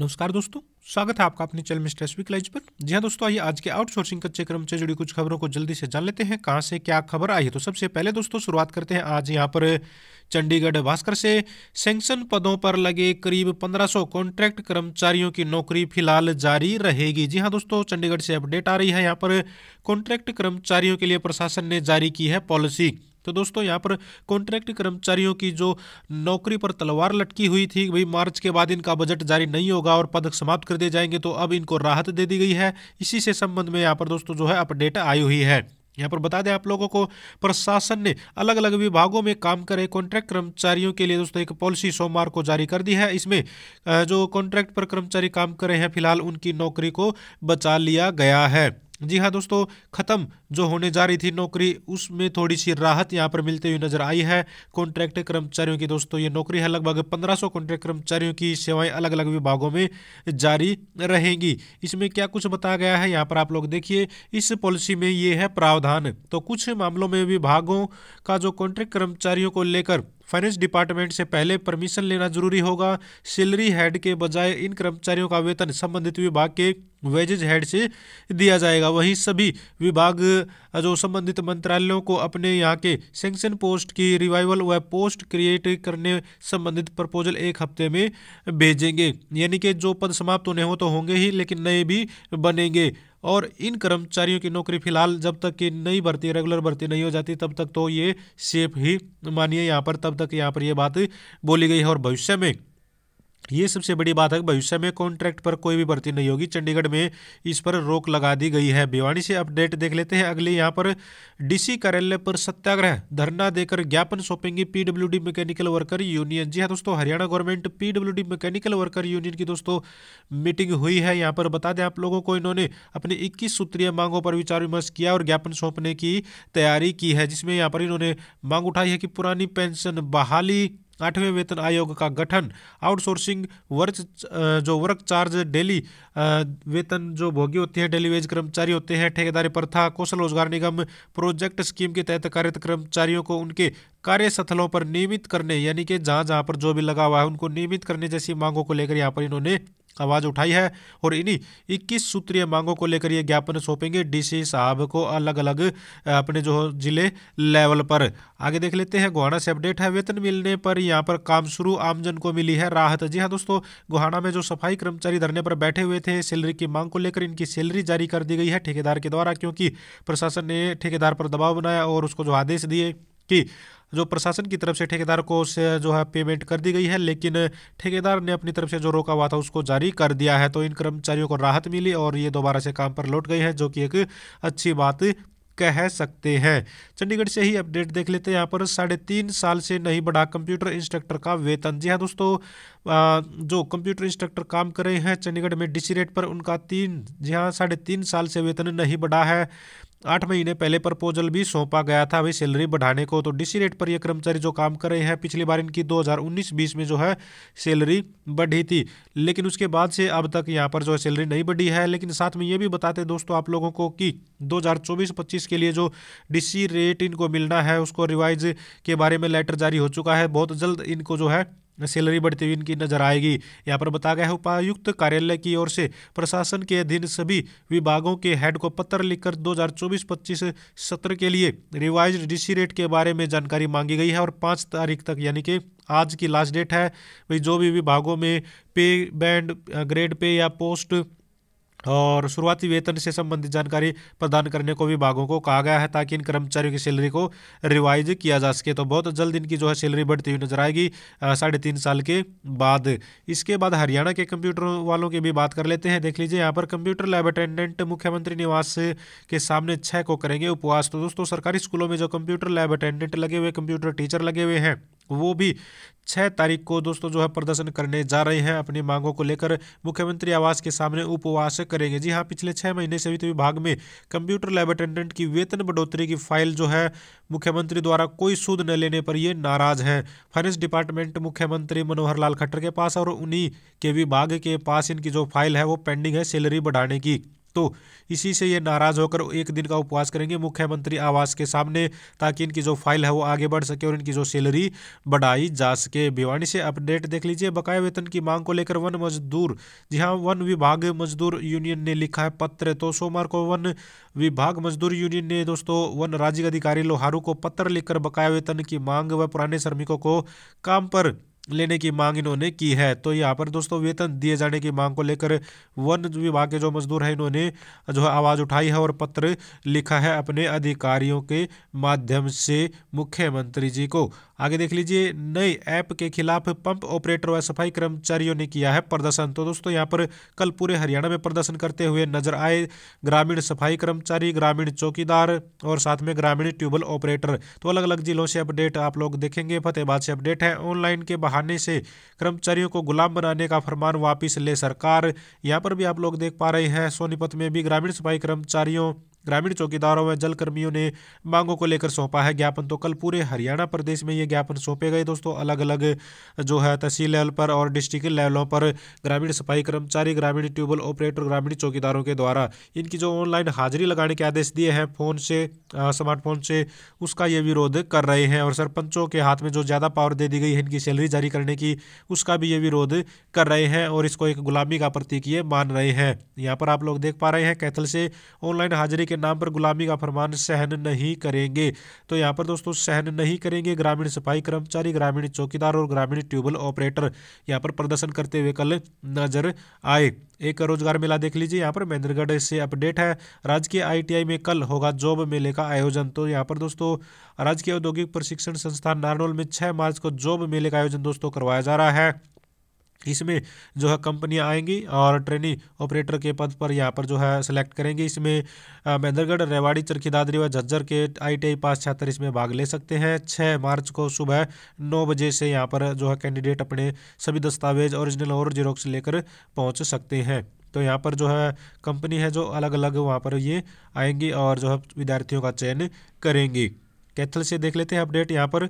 नमस्कार दोस्तों स्वागत है आपका अपने चैनल मिस्टर एसवी लाइज पर जी हाँ दोस्तों आइए आज के आउटसोर्सिंग कच्चे क्रम से जुड़ी कुछ खबरों को जल्दी से जान लेते हैं कहाँ से क्या खबर आई है तो सबसे पहले दोस्तों शुरुआत करते हैं आज यहाँ पर चंडीगढ़ भास्कर से सेंक्शन पदों पर लगे करीब 1500 कॉन्ट्रैक्ट कर्मचारियों की नौकरी फिलहाल जारी रहेगी जी हाँ दोस्तों चंडीगढ़ से अपडेट आ रही है यहाँ पर कॉन्ट्रैक्ट कर्मचारियों के लिए प्रशासन ने जारी की है पॉलिसी तो दोस्तों यहाँ पर कॉन्ट्रैक्ट कर्मचारियों की जो नौकरी पर तलवार लटकी हुई थी भाई मार्च के बाद इनका बजट जारी नहीं होगा और पदक समाप्त कर दिए जाएंगे तो अब इनको राहत दे दी गई है इसी से संबंध में यहाँ पर दोस्तों जो है अपडेट आई हुई है यहाँ पर बता दें आप लोगों को प्रशासन ने अलग अलग विभागों में काम करे कॉन्ट्रैक्ट कर्मचारियों के लिए दोस्तों एक पॉलिसी सोमवार को जारी कर दी है इसमें जो कॉन्ट्रैक्ट पर कर्मचारी काम कर रहे हैं फिलहाल उनकी नौकरी को बचा लिया गया है जी हाँ दोस्तों ख़त्म जो होने जा रही थी नौकरी उसमें थोड़ी सी राहत यहाँ पर मिलते हुए नजर आई है कॉन्ट्रैक्ट कर्मचारियों की दोस्तों ये नौकरी है लगभग 1500 कॉन्ट्रैक्ट कर्मचारियों की सेवाएं अलग अलग विभागों में जारी रहेंगी इसमें क्या कुछ बताया गया है यहाँ पर आप लोग देखिए इस पॉलिसी में ये है प्रावधान तो कुछ मामलों में विभागों का जो कॉन्ट्रैक्ट कर्मचारियों को लेकर फाइनेंस डिपार्टमेंट से पहले परमिशन लेना जरूरी होगा सैलरी हेड के बजाय इन कर्मचारियों का वेतन संबंधित विभाग के वेजेज हेड से दिया जाएगा वहीं सभी विभाग जो संबंधित मंत्रालयों को अपने यहाँ के सेंक्शन पोस्ट की रिवाइवल व पोस्ट क्रिएट करने संबंधित प्रपोजल एक हफ्ते में भेजेंगे यानी कि जो पद समाप्त होने हो तो होंगे ही लेकिन नए भी बनेंगे और इन कर्मचारियों की नौकरी फिलहाल जब तक कि नई भर्ती रेगुलर भर्ती नहीं हो जाती तब तक तो ये सेफ ही मानिए यहाँ पर तब तक यहाँ पर ये बात बोली गई है और भविष्य में ये सबसे बड़ी बात है कि भविष्य में कॉन्ट्रैक्ट पर कोई भी भर्ती नहीं होगी चंडीगढ़ में इस पर रोक लगा दी गई है भिवानी से अपडेट देख लेते हैं अगले यहाँ पर डीसी कार्यालय पर सत्याग्रह धरना देकर ज्ञापन सौंपेंगी पीडब्ल्यूडी मैकेनिकल वर्कर यूनियन जी हाँ दोस्तों Haryana government PWD mechanical worker union की दोस्तों मीटिंग हुई है यहाँ पर बता दें आप लोगों को इन्होंने अपनी इक्कीस सूत्रीय मांगों पर विचार विमर्श किया और ज्ञापन सौंपने की तैयारी की है जिसमें यहाँ पर इन्होंने मांग उठाई है कि पुरानी पेंशन बहाली आठवें वेतन आयोग का गठन आउटसोर्सिंग वर्क जो वर्क चार्ज डेली वेतन जो भोगी होते हैं डेली वेज कर्मचारी होते हैं ठेकेदारी प्रथा कौशल रोजगार निगम प्रोजेक्ट स्कीम के तहत कार्यरत कर्मचारियों को उनके कार्यस्थलों पर नियमित करने यानी कि जहाँ जहाँ पर जो भी लगा हुआ है उनको नियमित करने जैसी मांगों को लेकर यहाँ पर इन्होंने आवाज़ उठाई है और इन्हीं इक्कीस सूत्रीय मांगों को लेकर ये ज्ञापन सौंपेंगे डीसी साहब को अलग अलग अपने जो जिले लेवल पर आगे देख लेते हैं गोहाना से अपडेट है वेतन मिलने पर यहाँ पर काम शुरू आमजन को मिली है राहत जी हाँ दोस्तों गोहाना में जो सफाई कर्मचारी धरने पर बैठे हुए थे सैलरी की मांग को लेकर इनकी सैलरी जारी कर दी गई है ठेकेदार के द्वारा क्योंकि प्रशासन ने ठेकेदार पर दबाव बनाया और उसको जो आदेश दिए कि जो प्रशासन की तरफ से ठेकेदार को से जो है पेमेंट कर दी गई है लेकिन ठेकेदार ने अपनी तरफ से जो रोका हुआ था उसको जारी कर दिया है तो इन कर्मचारियों को राहत मिली और ये दोबारा से काम पर लौट गई है जो कि एक अच्छी बात कह सकते हैं चंडीगढ़ से ही अपडेट देख लेते हैं यहाँ पर साढ़े तीन साल से नहीं बढ़ा कंप्यूटर इंस्ट्रक्टर का वेतन जी हाँ दोस्तों जो कंप्यूटर इंस्ट्रक्टर काम कर रहे हैं चंडीगढ़ में डीसी रेट पर उनका तीन जी हाँ साढ़े तीन साल से वेतन नहीं बढ़ा है आठ महीने पहले प्रपोजल भी सौंपा गया था अभी सैलरी बढ़ाने को तो डीसी रेट पर ये कर्मचारी जो काम कर रहे हैं पिछली बार इनकी 2019-20 में जो है सैलरी बढ़ी थी लेकिन उसके बाद से अब तक यहाँ पर जो है सैलरी नहीं बढ़ी है लेकिन साथ में ये भी बताते दोस्तों आप लोगों को कि 2024-25 के लिए जो डी रेट इनको मिलना है उसको रिवाइज के बारे में लेटर जारी हो चुका है बहुत जल्द इनको जो है सैलरी बढ़ती हुई इनकी नजर आएगी यहाँ पर बताया गया है उपायुक्त कार्यालय की ओर से प्रशासन के अधीन सभी विभागों के हेड को पत्र लिखकर 2024-25 सत्र के लिए रिवाइज डीसी रेट के बारे में जानकारी मांगी गई है और पाँच तारीख तक यानी कि आज की लास्ट डेट है भाई जो भी विभागों में पे बैंड ग्रेड पे या पोस्ट और शुरुआती वेतन से संबंधित जानकारी प्रदान करने को विभागों को कहा गया है ताकि इन कर्मचारियों की सैलरी को रिवाइज किया जा सके तो बहुत जल्द इनकी जो है सैलरी बढ़ती हुई नजर आएगी साढ़े तीन साल के बाद इसके बाद हरियाणा के कंप्यूटर वालों की भी बात कर लेते हैं देख लीजिए यहाँ पर कंप्यूटर लैब अटेंडेंट मुख्यमंत्री निवास के सामने छः को करेंगे उपवास तो दोस्तों सरकारी स्कूलों में जो कंप्यूटर लैब अटेंडेंट लगे हुए कंप्यूटर टीचर लगे हुए हैं वो भी छः तारीख को दोस्तों जो है प्रदर्शन करने जा रहे हैं अपनी मांगों को लेकर मुख्यमंत्री आवास के सामने उपवास करेंगे जी हाँ पिछले छः महीने से वित्त विभाग में कंप्यूटर लैब अटेंडेंट की वेतन बढ़ोतरी की फाइल जो है मुख्यमंत्री द्वारा कोई सूद न लेने पर ये नाराज हैं फाइनेंस डिपार्टमेंट मुख्यमंत्री मनोहर लाल खट्टर के पास और उन्हीं के विभाग के पास इनकी जो फाइल है वो पेंडिंग है सैलरी बढ़ाने की तो इसी से ये नाराज़ होकर एक दिन का उपवास करेंगे मुख्यमंत्री आवास के सामने ताकि इनकी जो फाइल है वो आगे बढ़ सके और इनकी जो सैलरी बढ़ाई जा सके भिवानी से अपडेट देख लीजिए बकाया वेतन की मांग को लेकर वन मजदूर जी हाँ वन विभाग मजदूर यूनियन ने लिखा है पत्र तो सोमवार को वन विभाग मजदूर यूनियन ने दोस्तों वन राज्य अधिकारी लोहारू को पत्र लिखकर बकाया वेतन की मांग व पुराने श्रमिकों को काम पर लेने की मांग इन्होंने की है तो यहाँ पर दोस्तों वेतन दिए जाने की मांग को लेकर वन विभाग के जो मजदूर हैं इन्होंने जो है आवाज़ उठाई है और पत्र लिखा है अपने अधिकारियों के माध्यम से मुख्यमंत्री जी को आगे देख लीजिए नए ऐप के खिलाफ पंप ऑपरेटर व सफाई कर्मचारियों ने किया है प्रदर्शन तो दोस्तों यहाँ पर कल पूरे हरियाणा में प्रदर्शन करते हुए नजर आए ग्रामीण सफाई कर्मचारी ग्रामीण चौकीदार और साथ में ग्रामीण ट्यूबवेल ऑपरेटर तो अलग अलग जिलों से अपडेट आप लोग देखेंगे फतेहबाद से अपडेट है ऑनलाइन के बहाने से कर्मचारियों को गुलाम बनाने का फरमान वापिस ले सरकार यहाँ पर भी आप लोग देख पा रहे हैं सोनीपत में भी ग्रामीण सफाई कर्मचारियों ग्रामीण चौकीदारों व जल कर्मियों ने मांगों को लेकर सौंपा है ज्ञापन तो कल पूरे हरियाणा प्रदेश में ये ज्ञापन सौंपे गए दोस्तों अलग अलग जो है तहसील लेवल पर और डिस्ट्रिक्ट लेवलों पर ग्रामीण सफाई कर्मचारी ग्रामीण ट्यूबवेल ऑपरेटर ग्रामीण चौकीदारों के द्वारा इनकी जो ऑनलाइन हाजिरी लगाने के आदेश दिए हैं फोन से स्मार्टफोन से उसका ये विरोध कर रहे हैं और सरपंचों के हाथ में जो ज़्यादा पावर दे दी गई है इनकी सैलरी जारी करने की उसका भी ये विरोध कर रहे हैं और इसको एक गुलामी का प्रतीक ये मान रहे हैं यहाँ पर आप लोग देख पा रहे हैं कैथल से ऑनलाइन हाजिरी के के नाम पर गुलामी का फरमान सहन नहीं करेंगे तो यहाँ पर दोस्तों सहन नहीं करेंगे ग्रामीण सफाई कर्मचारी ग्रामीण चौकीदार और ग्रामीण ट्यूबवेल ऑपरेटर यहाँ पर प्रदर्शन करते हुए कल नजर आए एक रोजगार मेला देख लीजिए यहाँ पर महेंद्रगढ़ से अपडेट है राजकीय आईटीआई में कल होगा जॉब मेले का आयोजन तो यहाँ पर दोस्तों राजकीय औद्योगिक प्रशिक्षण संस्थान नारनौल में 6 मार्च को जॉब मेले का आयोजन दोस्तों करवाया जा रहा है इसमें जो है कंपनियां आएंगी और ट्रेनिंग ऑपरेटर के पद पर यहाँ पर जो है सेलेक्ट करेंगे इसमें महेंद्रगढ़ रेवाड़ी चरखी दादरी व झज्जर के आईटीआई पास छात्र इसमें भाग ले सकते हैं छः मार्च को सुबह नौ बजे से यहाँ पर जो है कैंडिडेट अपने सभी दस्तावेज ओरिजिनल और जीरोक्स लेकर पहुँच सकते हैं तो यहाँ पर जो है कंपनी है जो अलग अलग वहाँ पर ये आएंगी और जो है विद्यार्थियों का चयन करेंगी कैथल से देख लेते हैं अपडेट यहाँ पर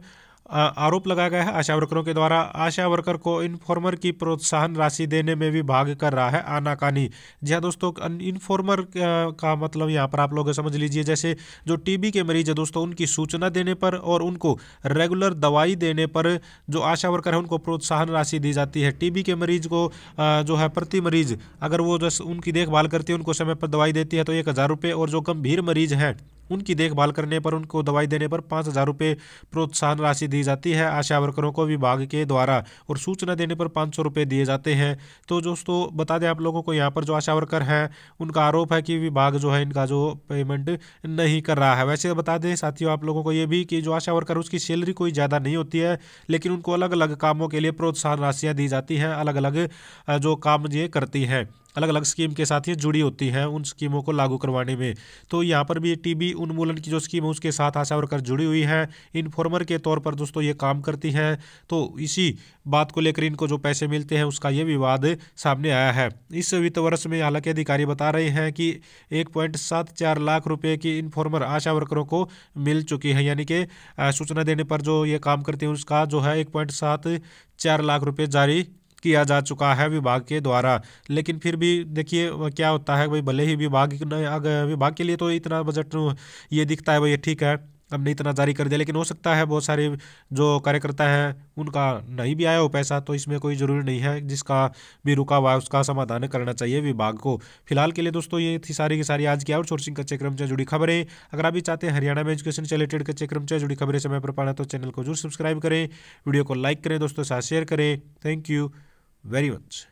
आरोप लगाया गया है आशा वर्करों के द्वारा आशा वर्कर को इनफॉर्मर की प्रोत्साहन राशि देने में भी भाग कर रहा है आनाकानी जी हाँ दोस्तों इनफॉर्मर का मतलब यहाँ पर आप लोग समझ लीजिए जैसे जो टीबी के मरीज है दोस्तों उनकी सूचना देने पर और उनको रेगुलर दवाई देने पर जो आशा वर्कर है उनको प्रोत्साहन राशि दी जाती है टी के मरीज को जो है प्रति मरीज अगर वो जैसे उनकी देखभाल करती है उनको समय पर दवाई देती है तो एक हज़ार रुपये और जो गंभीर मरीज हैं उनकी देखभाल करने पर उनको दवाई देने पर पाँच हज़ार रुपये प्रोत्साहन राशि दी जाती है आशा वर्करों को विभाग के द्वारा और सूचना देने पर पाँच सौ रुपये दिए जाते हैं तो दोस्तों बता दें आप लोगों को यहाँ पर जो आशा वर्कर हैं उनका आरोप है कि विभाग जो है इनका जो पेमेंट नहीं कर रहा है वैसे बता दें साथियों आप लोगों को ये भी कि जो आशा वर्कर उसकी सैलरी कोई ज़्यादा नहीं होती है लेकिन उनको अलग अलग कामों के लिए प्रोत्साहन राशियाँ दी जाती हैं अलग अलग जो काम ये करती हैं अलग अलग स्कीम के साथ ये जुड़ी होती है उन स्कीमों को लागू करवाने में तो यहाँ पर भी टीबी उन्मूलन की जो स्कीम है उसके साथ आशा वर्कर जुड़ी हुई है इन्फॉर्मर के तौर पर दोस्तों ये काम करती हैं तो इसी बात को लेकर इनको जो पैसे मिलते हैं उसका ये विवाद सामने आया है इस वित्त वर्ष में हालांकि अधिकारी बता रहे हैं कि एक पॉइंट सात चार लाख रुपये की इन्फॉर्मर आशा वर्करों को मिल चुकी है यानी कि सूचना देने पर जो ये काम करते हैं उसका जो है एक पॉइंट सात चार लाख रुपए जारी किया जा चुका है विभाग के द्वारा लेकिन फिर भी देखिए क्या होता है भाई भले ही विभाग विभाग के लिए तो इतना बजट ये दिखता है भाई ये ठीक है अब नहीं इतना जारी कर दिया लेकिन हो सकता है बहुत सारे जो कार्यकर्ता हैं उनका नहीं भी आया हो पैसा तो इसमें कोई ज़रूरी नहीं है जिसका भी रुका हुआ है उसका समाधान करना चाहिए विभाग को फिलहाल के लिए दोस्तों ये थी सारी की सारी आज की आउटसोर्सिंग कच्चे क्रम से जुड़ी खबरें अगर आप भी चाहते हैं हरियाणा में एजुकेशन से रिलेटेड कच्चे क्रम से जुड़ी खबरें समय पर पाना तो चैनल को जरूर सब्सक्राइब करें वीडियो को लाइक करें दोस्तों साथ शेयर करें थैंक यू very much.